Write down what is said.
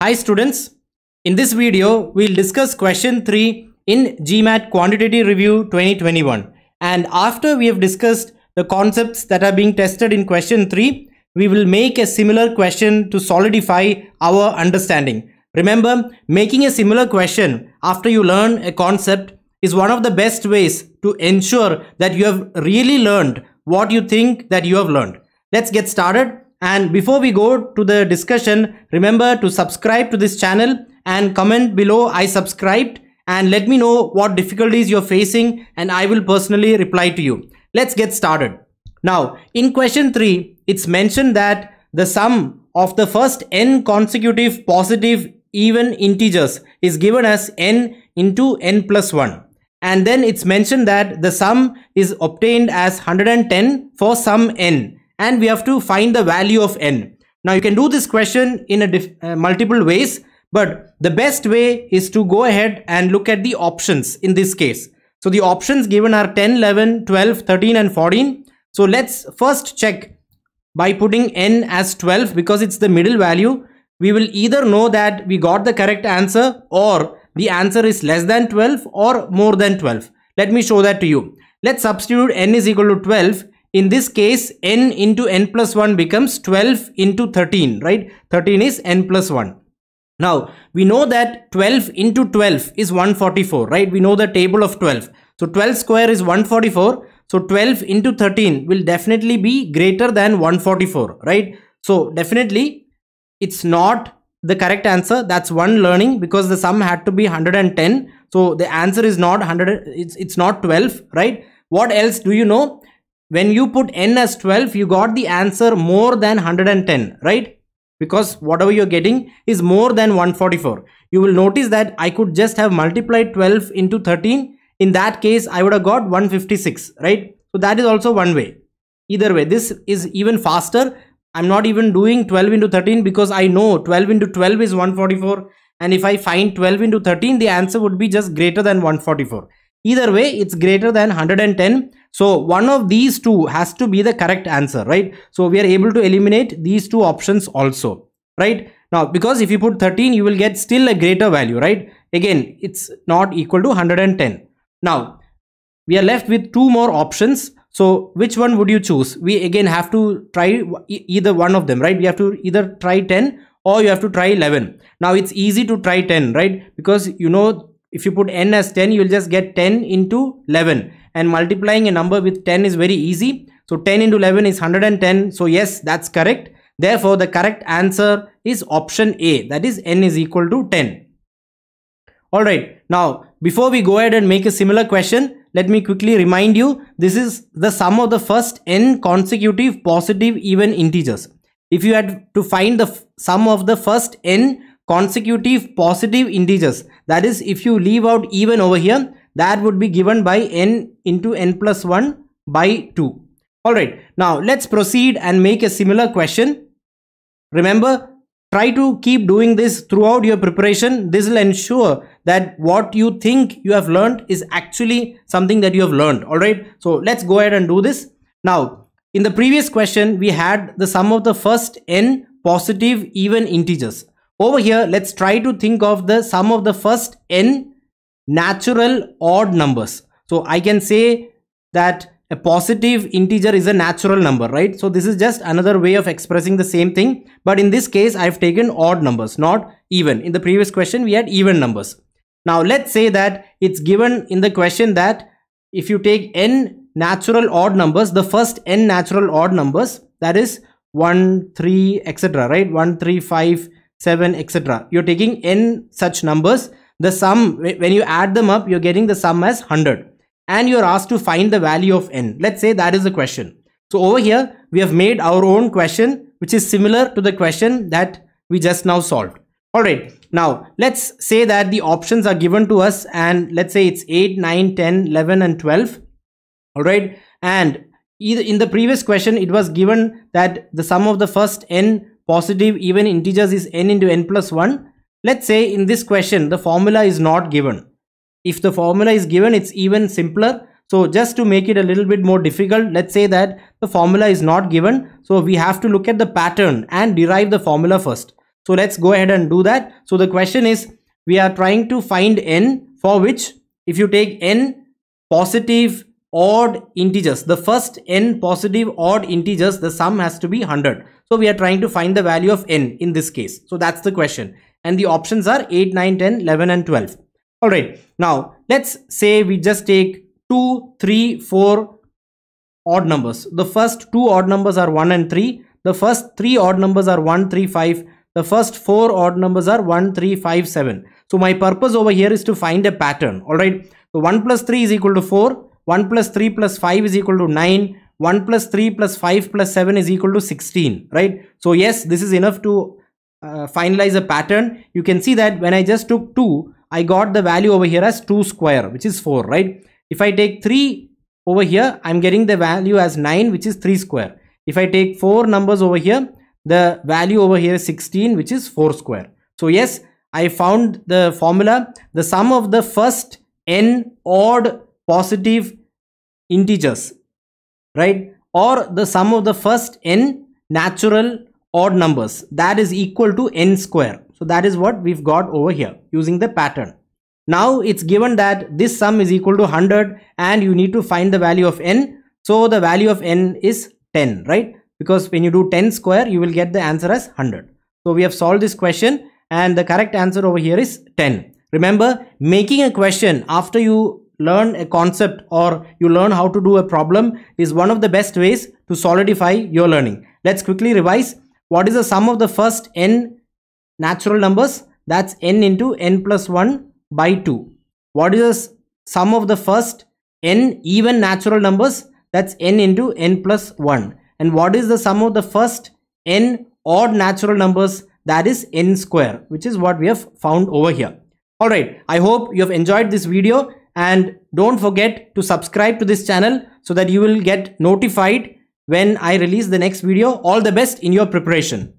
Hi students, in this video we'll discuss question 3 in GMAT Quantitative Review 2021 and after we have discussed the concepts that are being tested in question 3, we will make a similar question to solidify our understanding. Remember, making a similar question after you learn a concept is one of the best ways to ensure that you have really learned what you think that you have learned. Let's get started and before we go to the discussion, remember to subscribe to this channel and comment below I subscribed and let me know what difficulties you're facing and I will personally reply to you. Let's get started. Now, in question 3, it's mentioned that the sum of the first n consecutive positive even integers is given as n into n plus 1. And then it's mentioned that the sum is obtained as 110 for sum n and we have to find the value of n. Now you can do this question in a uh, multiple ways but the best way is to go ahead and look at the options in this case. So the options given are 10, 11, 12, 13 and 14. So let's first check by putting n as 12 because it's the middle value. We will either know that we got the correct answer or the answer is less than 12 or more than 12. Let me show that to you. Let's substitute n is equal to 12 in this case n into n plus 1 becomes 12 into 13 right 13 is n plus 1 now we know that 12 into 12 is 144 right we know the table of 12 so 12 square is 144 so 12 into 13 will definitely be greater than 144 right so definitely it's not the correct answer that's one learning because the sum had to be 110 so the answer is not 100 it's it's not 12 right what else do you know when you put n as 12 you got the answer more than 110 right because whatever you're getting is more than 144 you will notice that i could just have multiplied 12 into 13 in that case i would have got 156 right so that is also one way either way this is even faster i'm not even doing 12 into 13 because i know 12 into 12 is 144 and if i find 12 into 13 the answer would be just greater than 144 either way it's greater than 110 so one of these two has to be the correct answer, right? So we are able to eliminate these two options also, right? Now, because if you put 13, you will get still a greater value, right? Again, it's not equal to 110. Now, we are left with two more options. So which one would you choose? We again have to try either one of them, right? We have to either try 10 or you have to try 11. Now, it's easy to try 10, right? Because you know, if you put n as 10, you will just get 10 into 11 and multiplying a number with 10 is very easy. So 10 into 11 is 110. So yes, that's correct. Therefore, the correct answer is option A. That is n is equal to 10. Alright, now before we go ahead and make a similar question, let me quickly remind you, this is the sum of the first n consecutive positive even integers. If you had to find the sum of the first n consecutive positive integers, that is if you leave out even over here, that would be given by n into n plus 1 by 2. Alright, now let's proceed and make a similar question. Remember, try to keep doing this throughout your preparation. This will ensure that what you think you have learned is actually something that you have learned. Alright, so let's go ahead and do this. Now, in the previous question, we had the sum of the first n positive even integers. Over here, let's try to think of the sum of the first n natural odd numbers. So I can say that a positive integer is a natural number, right? So this is just another way of expressing the same thing. But in this case, I've taken odd numbers, not even. In the previous question, we had even numbers. Now let's say that it's given in the question that if you take n natural odd numbers, the first n natural odd numbers, that is 1, 3, etc., right? 1, 3, 5, 7, etc. You're taking n such numbers the sum, when you add them up, you're getting the sum as 100. And you're asked to find the value of n. Let's say that is the question. So over here, we have made our own question, which is similar to the question that we just now solved. All right. Now, let's say that the options are given to us and let's say it's 8, 9, 10, 11 and 12. All right. And either in the previous question, it was given that the sum of the first n positive even integers is n into n plus 1 Let's say in this question, the formula is not given. If the formula is given, it's even simpler. So just to make it a little bit more difficult, let's say that the formula is not given. So we have to look at the pattern and derive the formula first. So let's go ahead and do that. So the question is, we are trying to find n for which if you take n positive odd integers, the first n positive odd integers, the sum has to be 100. So we are trying to find the value of n in this case. So that's the question and the options are 8, 9, 10, 11 and 12. Alright, now let's say we just take 2, 3, 4 odd numbers. The first two odd numbers are 1 and 3. The first three odd numbers are 1, 3, 5. The first four odd numbers are 1, 3, 5, 7. So my purpose over here is to find a pattern. Alright, so 1 plus 3 is equal to 4. 1 plus 3 plus 5 is equal to 9. 1 plus 3 plus 5 plus 7 is equal to 16 right so yes this is enough to uh, finalize a pattern you can see that when i just took 2 i got the value over here as 2 square which is 4 right if i take 3 over here i'm getting the value as 9 which is 3 square if i take 4 numbers over here the value over here is 16 which is 4 square so yes i found the formula the sum of the first n odd positive integers right or the sum of the first n natural odd numbers that is equal to n square. So that is what we've got over here using the pattern. Now it's given that this sum is equal to 100 and you need to find the value of n. So the value of n is 10, right? Because when you do 10 square, you will get the answer as 100. So we have solved this question and the correct answer over here is 10. Remember, making a question after you learn a concept or you learn how to do a problem is one of the best ways to solidify your learning. Let's quickly revise. What is the sum of the first n natural numbers? That's n into n plus 1 by 2. What is the sum of the first n even natural numbers? That's n into n plus 1. And what is the sum of the first n odd natural numbers? That is n square, which is what we have found over here. Alright, I hope you have enjoyed this video and don't forget to subscribe to this channel so that you will get notified when I release the next video. All the best in your preparation.